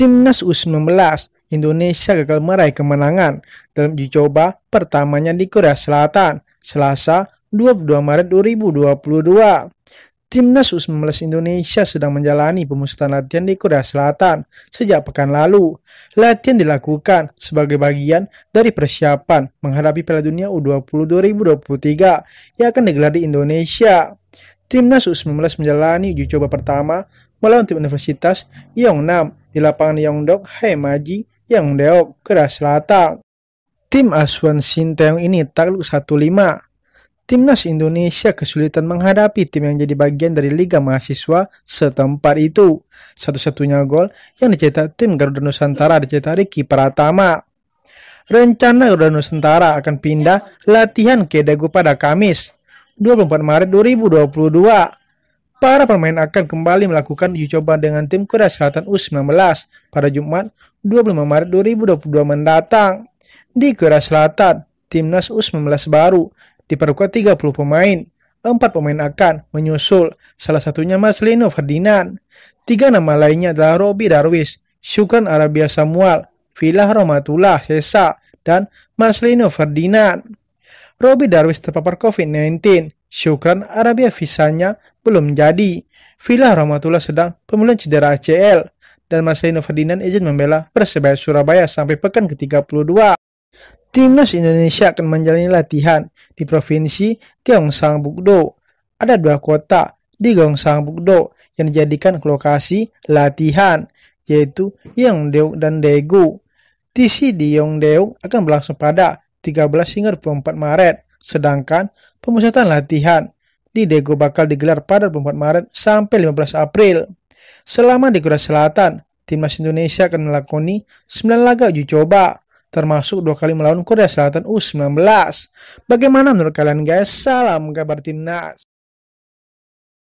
Timnas U19 Indonesia gagal meraih kemenangan dalam uji coba pertamanya di Korea Selatan Selasa 22 Maret 2022. Timnas U19 Indonesia sedang menjalani pemusatan latihan di Korea Selatan sejak pekan lalu. Latihan dilakukan sebagai bagian dari persiapan menghadapi Piala Dunia U20 2023 yang akan digelar di Indonesia. Timnas U19 menjalani uji coba pertama melawan tim Universitas Yongnam di lapangan Yongdok Heimaji Yangdeok, Korea Selatan. Tim asuhan Sinteyong ini takluk 1-5. Timnas Indonesia kesulitan menghadapi tim yang jadi bagian dari Liga Mahasiswa setempat itu. Satu-satunya gol yang dicetak tim Garuda Nusantara dicetak Riki Pratama. Rencana Garuda Nusantara akan pindah latihan ke Daegu pada Kamis 24 Maret 2022 Para pemain akan kembali melakukan uji coba dengan tim Korea Selatan U19 pada Jumat 25 Maret 2022 mendatang. Di Korea Selatan, timnas U19 baru diperkuat 30 pemain. Empat pemain akan menyusul, salah satunya Mas Lino Ferdinand. Tiga nama lainnya adalah Robi Darwis, Syukran Arabia Samuel, Villa Romatullah Sesa, dan Mas Lino Ferdinand. Robi Darwis terpapar COVID-19 Syukran Arabia visanya belum jadi. Villa Rahmatullah sedang pemulihan cedera ACL dan Marcelino Ferdinand izin membela Persebaya Surabaya sampai pekan ke-32. Timnas Indonesia akan menjalani latihan di Provinsi Gyeongsang Bukdo. Ada dua kota di Gyeongsang Bukdo yang dijadikan lokasi latihan, yaitu Yeongdeuk dan Daegu. TC di Yeongdeuk akan berlangsung pada 13 hingga 24 Maret Sedangkan pemusatan latihan di Dego bakal digelar pada 24 Maret sampai 15 April. Selama di Korea Selatan, timnas Indonesia akan melakoni 9 laga uji coba, termasuk dua kali melawan Korea Selatan U19. Bagaimana menurut kalian guys? Salam kabar timnas.